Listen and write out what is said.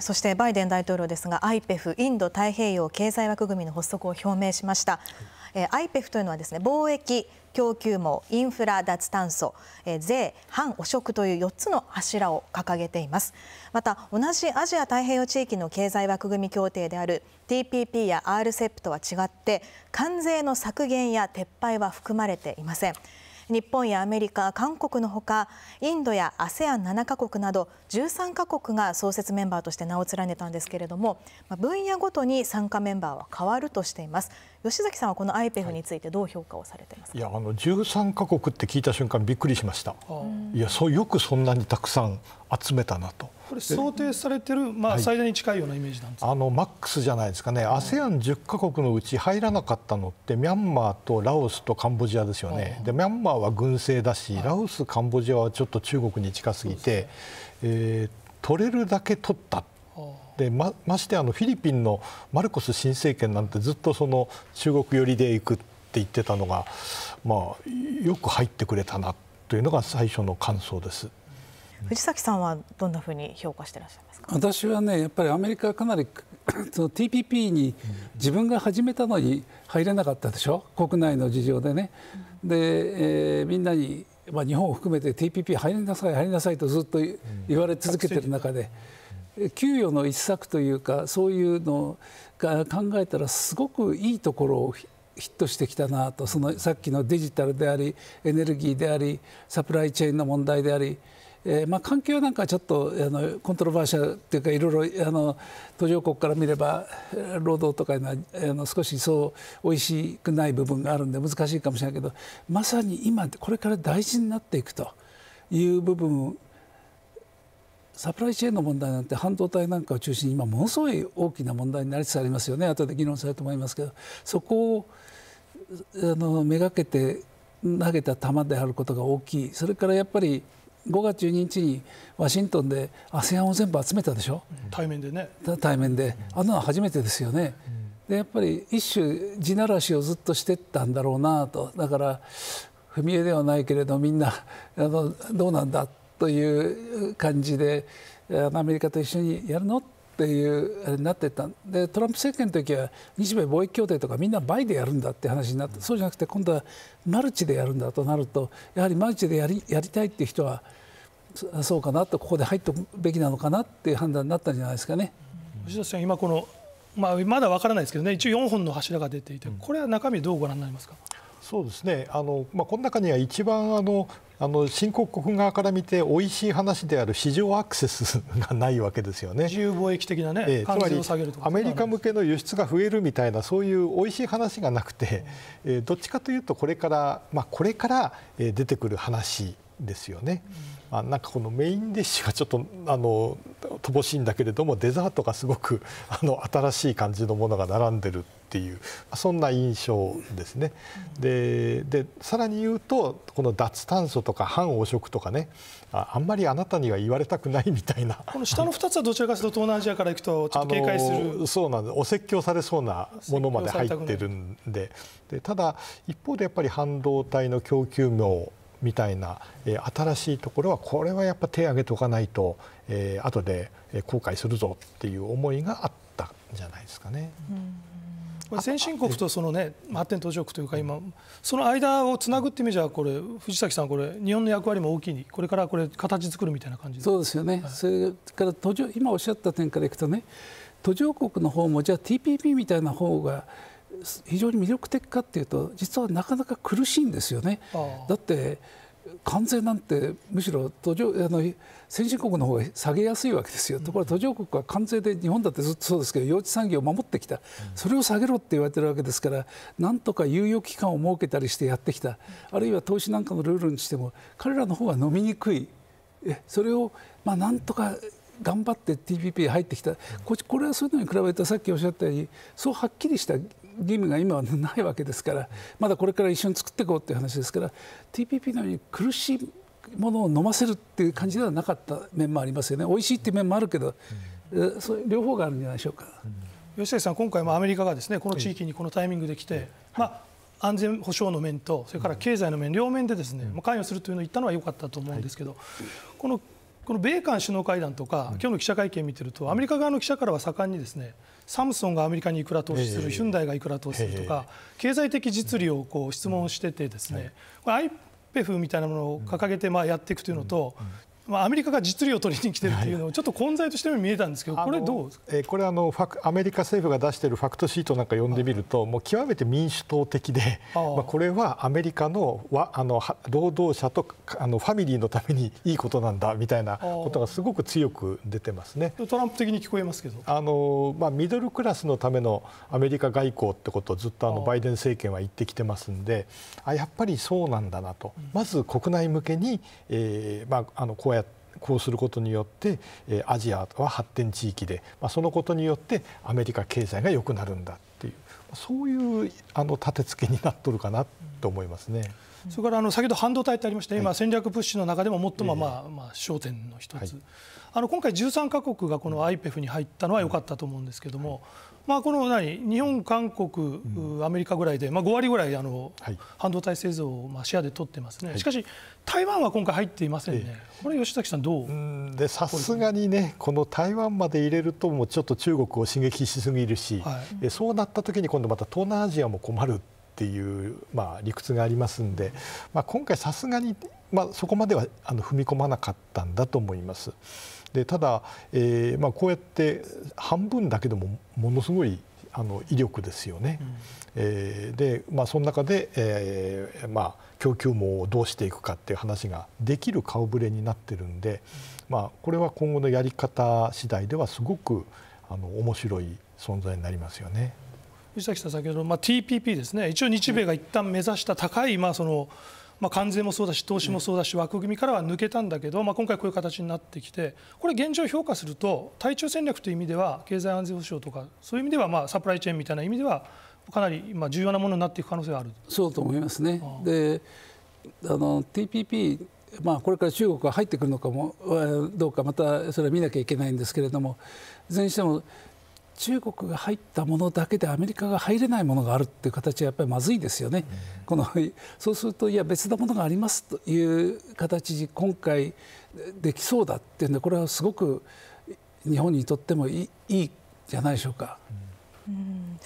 そしてバイデン大統領ですが IPEF= インド太平洋経済枠組みの発足を表明しました、えー、IPEF というのはですね貿易供給網インフラ脱炭素、えー、税反汚職という4つの柱を掲げていますまた同じアジア太平洋地域の経済枠組み協定である TPP や RCEP とは違って関税の削減や撤廃は含まれていません日本やアメリカ、韓国のほかインドや ASEAN7 カ国など13カ国が創設メンバーとして名を連ねたんですけれども分野ごとに参加メンバーは変わるとしています。吉崎さんはこの IPEF についてどう評価をされてますか、はい、いやあの13か国って聞いた瞬間びっくりしました、いやそうよくそんなにたくさん集めたなと。これ想定されてる、まあ、最大に近いようなイメージなんです、はい、あのマックスじゃないですかね、ASEAN10 か国のうち入らなかったのって、ミャンマーとラオスとカンボジアですよね、でミャンマーは軍政だし、ラオス、カンボジアはちょっと中国に近すぎて、ねえー、取れるだけ取ったでましてあのフィリピンのマルコス新政権なんてずっとその中国寄りで行くって言ってたのが、まあ、よく入ってくれたなというのが最初の感想です。藤崎さんはどんなふうに評価してらっしゃいますか私はねやっぱりアメリカはかなり その TPP に自分が始めたのに入れなかったでしょ国内の事情でね。で、えー、みんなに、まあ、日本を含めて TPP 入りなさい入りなさいとずっと言われ続けてる中で、給与の一策というかそういうのが考えたらすごくいいところをヒットしてきたなとそのさっきのデジタルでありエネルギーでありサプライチェーンの問題であり、えー、まあ環境なんかちょっとあのコントロバーシャルというかいろいろあの途上国から見れば労働とかいうのはあの少しそう美味しくない部分があるんで難しいかもしれないけどまさに今これから大事になっていくという部分サプライチェーンの問題なんて半導体なんかを中心に今ものすごい大きな問題になりつつありますよね後で議論されると思いますけどそこをあのめがけて投げた球であることが大きいそれからやっぱり5月12日にワシントンで ASEAN を全部集めたでしょ対面でね対面であんなの初めてですよね、でやっぱり一種地ならしをずっとしてったんだろうなとだから踏み絵ではないけれどみんなあのどうなんだという感じでアメリカと一緒にやるのっていうあれになってったでトランプ政権の時は日米貿易協定とかみんな倍でやるんだって話になってそうじゃなくて今度はマルチでやるんだとなるとやはりマルチでやりやりたいっていう人はそうかなとここで入っておくべきなのかなっていう判断になったんじゃないですかね。吉田さん今このまあ、まだ分からないですけどね、一応4本の柱が出ていて、これは中身、どうご覧になりますか。うんそうですねあの、まあ、この中には一番あのあの新興国側から見ておいしい話である市場アクセスがないわけですよね自由貿易的なね、えー、つまりアメリカ向けの輸出が増えるみたいなそういうおいしい話がなくて、えー、どっちかというとこれから、まあ、これから出てくる話ですよね。うん、まあ、なんかこのメインディッシュがちょっとあの乏しいんだけれどもデザートがすごくあの新しい感じのものが並んでるっていうそんな印象ですね。ででさらに言うとこの脱炭素とか反汚職とかねああんまりあなたには言われたくないみたいなこの下の2つはどちらかというと東南アジアからいくとちょっと警戒するそうなんでお説教されそうなものまで入ってるんででただ一方でやっぱり半導体の供給網みたいな、えー、新しいところはこれはやっぱ手を挙げておかないと、えー、後で後悔するぞっていう思いがあったんじゃないですかね。うんこれ先進国とその、ね、発展途上国というか今その間をつなぐって意味じゃこれ藤崎さんこれ日本の役割も大きいこれからこれ形作るみたいな感じそうですよね、はい、それから途上今おっしゃった点からいくとね途上国の方もじゃあ TPP みたいな方が非常に魅力的かっていうと実はなかなか苦しいんですよね。だって関税なんてむしろ途上あの先進国の方が下げやすいわけですよ、ところが途上国は関税で日本だってずっとそうですけど幼稚産業を守ってきた、それを下げろって言われてるわけですからなんとか猶予期間を設けたりしてやってきたあるいは投資なんかのルールにしても彼らの方が飲みにくいそれをまあなんとか頑張って TPP 入ってきたこれはそういうのに比べてさっきおっしゃったようにそうはっきりした義務が今はないわけですからまだこれから一緒に作っていこうという話ですから TPP のように苦しいものを飲ませるっていう感じではなかった面もありますよね美味しいっていう面もあるけど、うん、そ両方があるんじゃないでしょうか。うん、吉崎さん今回もアメリカがですねこの地域にこのタイミングで来て、はい、まあ、安全保障の面とそれから経済の面、両面でですね、関与するというのを言ったのは良かったと思うんですけど、はい、このこの米韓首脳会談とか、今日の記者会見を見てると、アメリカ側の記者からは盛んにですねサムソンがアメリカにいくら投資する、ヒュンダイがいくら投資するとか、経済的実利をこう質問してて、ですね、これ IPEF みたいなものを掲げてまあやっていくというのと、まあ、アメリカが実利を取りに来てるっていうのをちょっと混在としても見えたんですけど、これどうえー、これあのファアメリカ政府が出しているファクトシートなんか読んでみると、もう極めて民主党的で、まあ、これはアメリカのわあの労働者とあのファミリーのためにいいことなんだみたいなことがすごく強く出てますねトランプ的に聞こえますけどあの、まあ、ミドルクラスのためのアメリカ外交ってことをずっとあのバイデン政権は言ってきてますんであやっぱりそうなんだなと、まず国内向けに、えーまあ、あのこうやこうすることによって、えアジアは発展地域で、まあ、そのことによってアメリカ経済が良くなるんだっていうそういうあの立て付けになっとるかなと思いますね。それからあの先ほど半導体ってありました、今、戦略物資の中でも最もまあまあ焦点の一つ、はい、あの今回、13カ国がこの IPEF に入ったのは良かったと思うんですけども、はいまあ、この何日本、韓国、アメリカぐらいで、まあ、5割ぐらいあの、はい、半導体製造をまあシェアで取ってますね、しかし、台湾は今回入っていませんね、これ、吉崎さん、どうでさすがにね、この台湾まで入れると、もうちょっと中国を刺激しすぎるし、はい、そうなった時に今度また東南アジアも困る。っていう、まあ、理屈がありますんで、まあ、今回さすがにまあ、そこまではあの踏み込まなかったんだと思います。でただ、えーまあ、こうやって半分だけでもものすごいあの威力ですよね。うん、えー、で、まあ、その中で、えーまあ、供給網をどうしていくかっていう話ができる顔ぶれになってるんで、うん、まあ、これは今後のやり方次第ではすごくあの面白い存在になりますよね。藤崎さん先ほど、まあ、TPP ですね一応日米が一旦目指した高い、まあ、そのまあ、関税もそうだし投資もそうだし枠組みからは抜けたんだけど、まあ、今回こういう形になってきてこれ現状評価すると対中戦略という意味では経済安全保障とかそういう意味ではまあサプライチェーンみたいな意味ではかなり今重要なものになっていく可能性があるそうと思いますね。ああであの TPP まあ、これから中国が入ってくるのかもどうかまたそれは見なきゃいけないんですけれどもいずれにしても中国が入ったものだけでアメリカが入れないものがあるっていう形はやっぱりまずいですよね、うん、このそうすると、いや、別なものがありますという形に今回できそうだっていうんで、これはすごく日本にとってもいいいじゃないでしょうか。うん